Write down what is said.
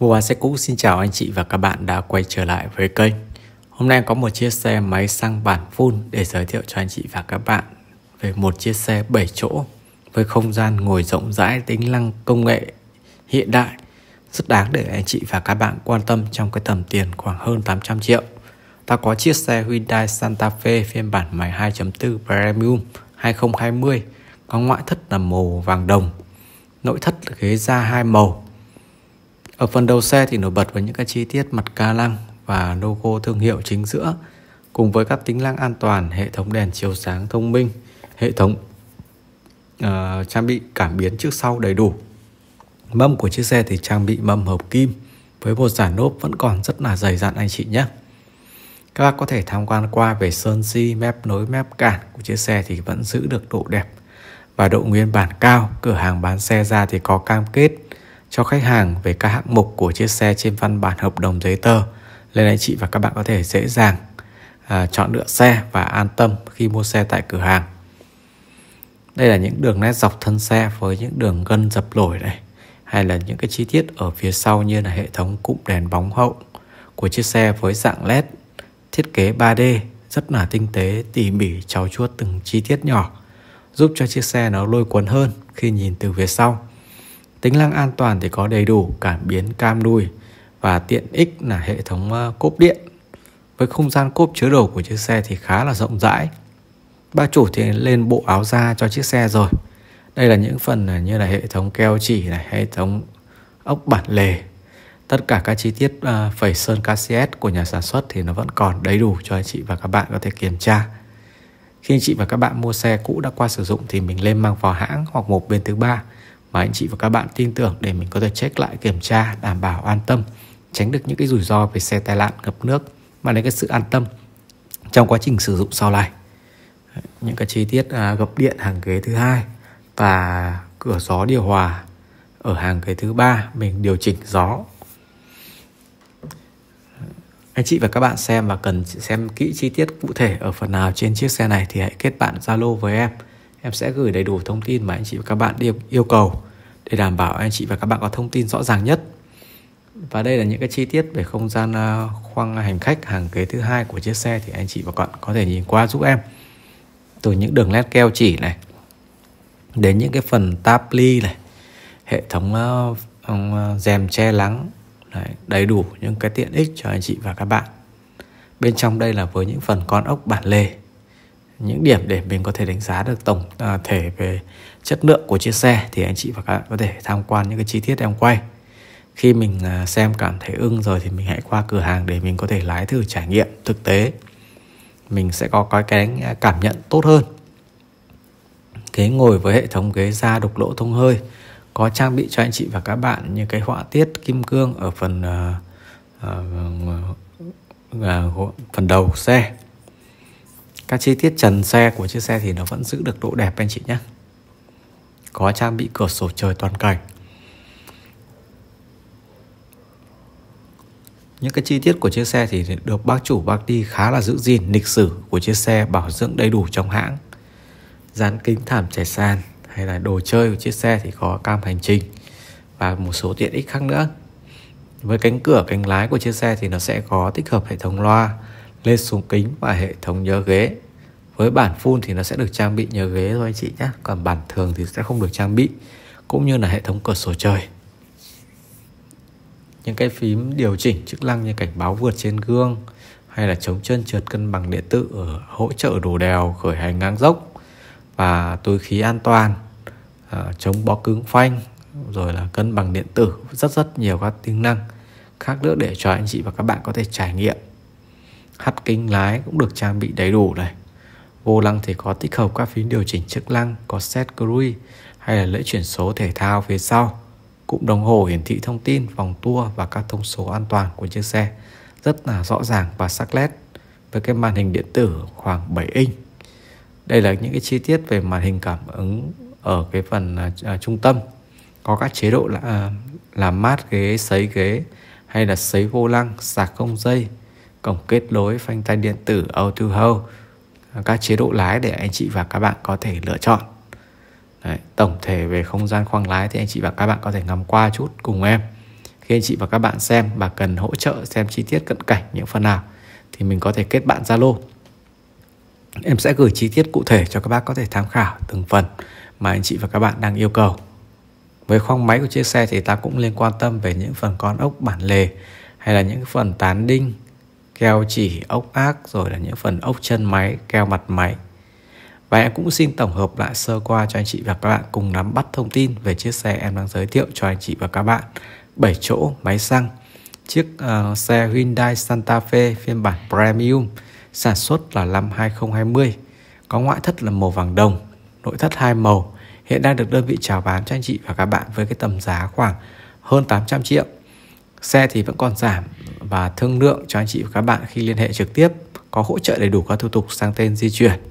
Mua sẽ cũ xin chào anh chị và các bạn đã quay trở lại với kênh Hôm nay có một chiếc xe máy xăng bản full để giới thiệu cho anh chị và các bạn về một chiếc xe 7 chỗ với không gian ngồi rộng rãi tính năng công nghệ hiện đại rất đáng để anh chị và các bạn quan tâm trong cái tầm tiền khoảng hơn 800 triệu Ta có chiếc xe Hyundai Santa Fe phiên bản máy 2.4 Premium 2020 có ngoại thất là màu vàng đồng nội thất ghế da hai màu ở phần đầu xe thì nổi bật với những cái chi tiết mặt ca lăng và logo thương hiệu chính giữa cùng với các tính năng an toàn, hệ thống đèn chiếu sáng thông minh, hệ thống uh, trang bị cảm biến trước sau đầy đủ. Mâm của chiếc xe thì trang bị mâm hợp kim với một giả nốp vẫn còn rất là dày dặn anh chị nhé. Các bác có thể tham quan qua về sơn si mép nối, mép cản của chiếc xe thì vẫn giữ được độ đẹp và độ nguyên bản cao. Cửa hàng bán xe ra thì có cam kết cho khách hàng về các hạng mục của chiếc xe trên văn bản hợp đồng giấy tờ nên anh chị và các bạn có thể dễ dàng à, chọn lựa xe và an tâm khi mua xe tại cửa hàng đây là những đường nét dọc thân xe với những đường gân dập lổi này hay là những cái chi tiết ở phía sau như là hệ thống cụm đèn bóng hậu của chiếc xe với dạng led thiết kế 3D rất là tinh tế tỉ mỉ trau chuốt từng chi tiết nhỏ giúp cho chiếc xe nó lôi cuốn hơn khi nhìn từ phía sau Tính năng an toàn thì có đầy đủ cảm biến cam đuôi và tiện ích là hệ thống ờ, cốp điện. Với không gian cốp chứa đồ của chiếc xe thì khá là rộng rãi. Ba chủ thì lên bộ áo da cho chiếc xe rồi. Đây là những phần ờ, như là hệ thống keo chỉ này, hệ thống ốc bản lề. Tất cả các chi tiết ờ, phẩy sơn KCS của nhà sản xuất thì nó vẫn còn đầy đủ cho anh chị và các bạn có thể kiểm tra. Khi anh chị và các bạn mua xe cũ đã qua sử dụng thì mình lên mang vào hãng hoặc một bên thứ ba mà anh chị và các bạn tin tưởng để mình có thể check lại kiểm tra đảm bảo an tâm tránh được những cái rủi ro về xe tai nạn ngập nước mà đến cái sự an tâm trong quá trình sử dụng sau này những cái chi tiết à, gập điện hàng ghế thứ hai và cửa gió điều hòa ở hàng ghế thứ ba mình điều chỉnh gió anh chị và các bạn xem và cần xem kỹ chi tiết cụ thể ở phần nào trên chiếc xe này thì hãy kết bạn Zalo với em em sẽ gửi đầy đủ thông tin mà anh chị và các bạn yêu, yêu cầu để đảm bảo anh chị và các bạn có thông tin rõ ràng nhất. Và đây là những cái chi tiết về không gian à, khoang hành khách hàng ghế thứ hai của chiếc xe thì anh chị và các bạn có thể nhìn qua giúp em. Từ những đường nét keo chỉ này đến những cái phần táp ly này, hệ thống à, à, rèm che lắng Đấy, đầy đủ những cái tiện ích cho anh chị và các bạn. Bên trong đây là với những phần con ốc bản lề, những điểm để mình có thể đánh giá được tổng thể về chất lượng của chiếc xe thì anh chị và các bạn có thể tham quan những cái chi tiết em quay khi mình à, xem cảm thấy ưng rồi thì mình hãy qua cửa hàng để mình có thể lái thử trải nghiệm thực tế mình sẽ có cái cảm nhận tốt hơn ghế ngồi với hệ thống ghế da đục lỗ thông hơi có trang bị cho anh chị và các bạn những cái họa tiết kim cương ở phần uh, uh, uh, phần đầu xe các chi tiết trần xe của chiếc xe thì nó vẫn giữ được độ đẹp anh chị nhé có trang bị cửa sổ trời toàn cảnh những cái chi tiết của chiếc xe thì được bác chủ bác đi khá là giữ gìn lịch sử của chiếc xe bảo dưỡng đầy đủ trong hãng dán kính thảm trải sàn hay là đồ chơi của chiếc xe thì có cam hành trình và một số tiện ích khác nữa với cánh cửa cánh lái của chiếc xe thì nó sẽ có tích hợp hệ thống loa lên xuống kính và hệ thống nhớ ghế với bản full thì nó sẽ được trang bị nhờ ghế thôi anh chị nhé còn bản thường thì sẽ không được trang bị cũng như là hệ thống cửa sổ trời những cái phím điều chỉnh chức năng như cảnh báo vượt trên gương hay là chống chân trượt cân bằng điện tử ở hỗ trợ đổ đèo khởi hành ngang dốc và túi khí an toàn à, chống bó cứng phanh rồi là cân bằng điện tử rất rất nhiều các tính năng khác nữa để cho anh chị và các bạn có thể trải nghiệm hắt kính lái cũng được trang bị đầy đủ này Vô lăng thì có tích hợp các phím điều chỉnh chức năng có set cruise hay là lưỡi chuyển số thể thao phía sau. Cụm đồng hồ hiển thị thông tin, vòng tua và các thông số an toàn của chiếc xe rất là rõ ràng và sắc nét với cái màn hình điện tử khoảng 7 inch. Đây là những cái chi tiết về màn hình cảm ứng ở cái phần uh, trung tâm. Có các chế độ là uh, làm mát ghế, sấy ghế hay là sấy vô lăng, sạc không dây, cổng kết nối phanh tay điện tử auto hold các chế độ lái để anh chị và các bạn có thể lựa chọn Đấy, tổng thể về không gian khoang lái thì anh chị và các bạn có thể ngắm qua chút cùng em khi anh chị và các bạn xem và cần hỗ trợ xem chi tiết cận cảnh những phần nào thì mình có thể kết bạn zalo em sẽ gửi chi tiết cụ thể cho các bác có thể tham khảo từng phần mà anh chị và các bạn đang yêu cầu với khoang máy của chiếc xe thì ta cũng nên quan tâm về những phần con ốc bản lề hay là những phần tán đinh keo chỉ, ốc ác rồi là những phần ốc chân máy, keo mặt máy. Và em cũng xin tổng hợp lại sơ qua cho anh chị và các bạn cùng nắm bắt thông tin về chiếc xe em đang giới thiệu cho anh chị và các bạn. 7 chỗ máy xăng, chiếc uh, xe Hyundai Santa Fe phiên bản Premium sản xuất là năm 2020, có ngoại thất là màu vàng đồng, nội thất hai màu, hiện đang được đơn vị chào bán cho anh chị và các bạn với cái tầm giá khoảng hơn 800 triệu. Xe thì vẫn còn giảm và thương lượng cho anh chị và các bạn khi liên hệ trực tiếp có hỗ trợ đầy đủ các thủ tục sang tên di chuyển.